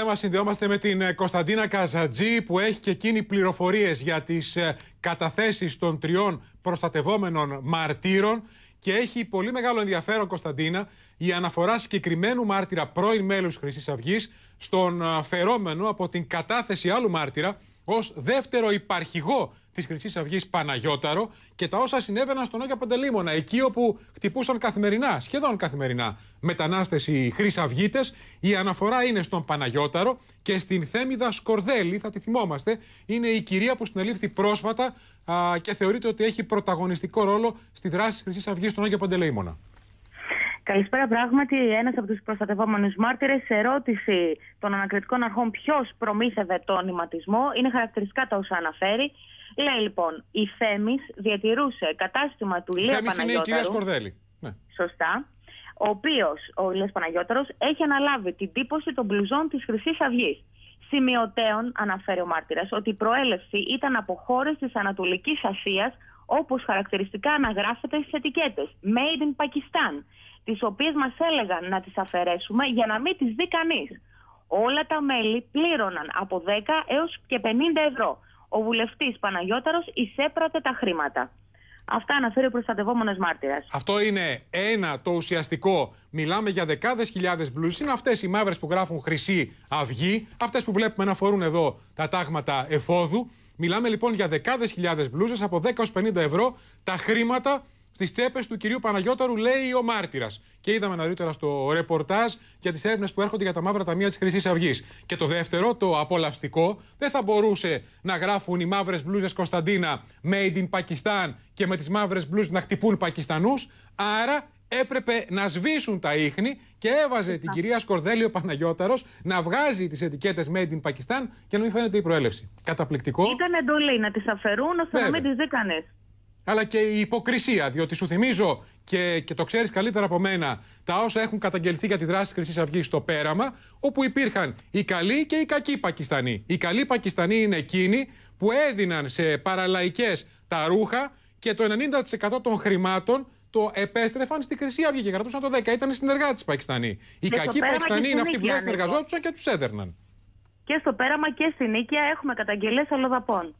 θέμα συνδεόμαστε με την ε, Κωνσταντίνα Καζατζή που έχει και εκείνη πληροφορίες για τις ε, καταθέσεις των τριών προστατευόμενων μαρτύρων και έχει πολύ μεγάλο ενδιαφέρον Κωνσταντίνα η αναφορά συγκεκριμένου μάρτυρα πρώην μέλους χρυσής αυγής στον ε, φερόμενο από την κατάθεση άλλου μάρτυρα ως δεύτερο υπαρχηγό της Χρυσής Αυγής Παναγιώταρο και τα όσα συνέβαιναν στον Όγια Παντελήμωνα, εκεί όπου χτυπούσαν καθημερινά, σχεδόν καθημερινά, μετανάστες οι Χρυσαυγίτε. Η αναφορά είναι στον Παναγιώταρο και στην Θέμηδα Σκορδέλη, θα τη θυμόμαστε, είναι η κυρία που συνελήφθη πρόσφατα α, και θεωρείται ότι έχει πρωταγωνιστικό ρόλο στη δράση της Χρυσής Αυγής στον Όγια Παντελήμωνα. Καλησπέρα. Πράγματι, ένας από τους προστατευόμενους μάρτυρες σε ερώτηση των ανακριτικών αρχών ποιος προμήθευε τον νηματισμό είναι χαρακτηριστικά τα όσα αναφέρει. Λέει λοιπόν, η Θέμης διατηρούσε κατάστημα του Ηλία Παναγιώταρου. Θέμης είναι η κυρία Σκορδέλη. Ναι. Σωστά. Ο οποίος, ο Ηλίας Παναγιώταρος, έχει αναλάβει την τύπωση των μπλουζών της χρυσής αυγής. Σημειωτέων αναφέρει ο μάρτυρας ότι η προέλευση ήταν από χώρες της Ανατολικής Ασίας, όπως χαρακτηριστικά αναγράφεται στις ετικέτες Made in Pakistan τις οποίες μας έλεγαν να τις αφαιρέσουμε για να μην τις δει κανείς Όλα τα μέλη πλήρωναν από 10 έως και 50 ευρώ ο βουλευτής Παναγιώταρος εισέπρατε τα χρήματα. Αυτά αναφέρει ο προστατευόμενος μάρτυρας. Αυτό είναι ένα το ουσιαστικό. Μιλάμε για δεκάδες χιλιάδες μπλούζες. Είναι αυτές οι μαύρες που γράφουν χρυσή αυγή, αυτές που βλέπουμε να φορούν εδώ τα τάγματα εφόδου. Μιλάμε λοιπόν για δεκάδες χιλιάδες μπλούζε από 10 50 ευρώ τα χρήματα στις τσέπες του κυρίου Παναγιώταρου, λέει ο μάρτυρας. Και είδαμε νωρίτερα στο ρεπορτάζ για τις έρευνες που έρχονται για τα μαύρα ταμεία της Χρυσής Αυγής. Και το δεύτερο, το απολαυστικό, δεν θα μπορούσε να γράφουν οι μαύρες μπλούζες Κωνσταντίνα Made in Pakistan και με τις μαύρες μπλούζες να χτυπούν Πακιστανούς. Άρα έπρεπε να σβήσουν τα ίχνη και έβαζε την κυρία Σκορδέλιο Παναγιώταρος να βγάζει τις ετικέτες Made in Pakistan και να μην φαίνεται η προέλευση. Καταπληκτικό. Ήταν εντολή να τις αφαιρούν ώστε να μην τις δει αλλά και η υποκρισία. Διότι σου θυμίζω και, και το ξέρεις καλύτερα από μένα τα όσα έχουν καταγγελθεί για τη δράση της Χρυσής Αυγής στο πέραμα, όπου υπήρχαν οι καλοί και οι κακοί Πακιστανοί. Οι καλοί Πακιστανοί είναι εκείνοι που έδιναν σε παραλαϊκές τα ρούχα και το 90% των χρημάτων το επέστρεφαν στη Χρυσή Αυγή και κρατούσαν το 10. Ήταν συνεργάτες Πακιστανοί. Οι κακοί Πακιστανοί είναι αυτοί που δεν συνεργαζόντουσαν και τους έδερναν. Και στο πέραμα και στη Νίκαια έχουμε καταγγελίες αλλοδαπών.